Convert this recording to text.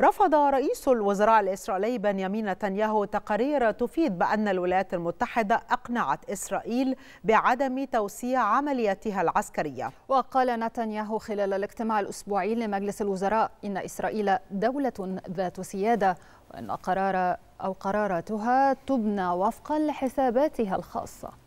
رفض رئيس الوزراء الإسرائيلي بنيامين نتنياهو تقارير تفيد بأن الولايات المتحدة أقنعت إسرائيل بعدم توسيع عملياتها العسكرية وقال نتنياهو خلال الاجتماع الأسبوعي لمجلس الوزراء إن إسرائيل دولة ذات سيادة وأن قرار أو قراراتها تبنى وفقا لحساباتها الخاصة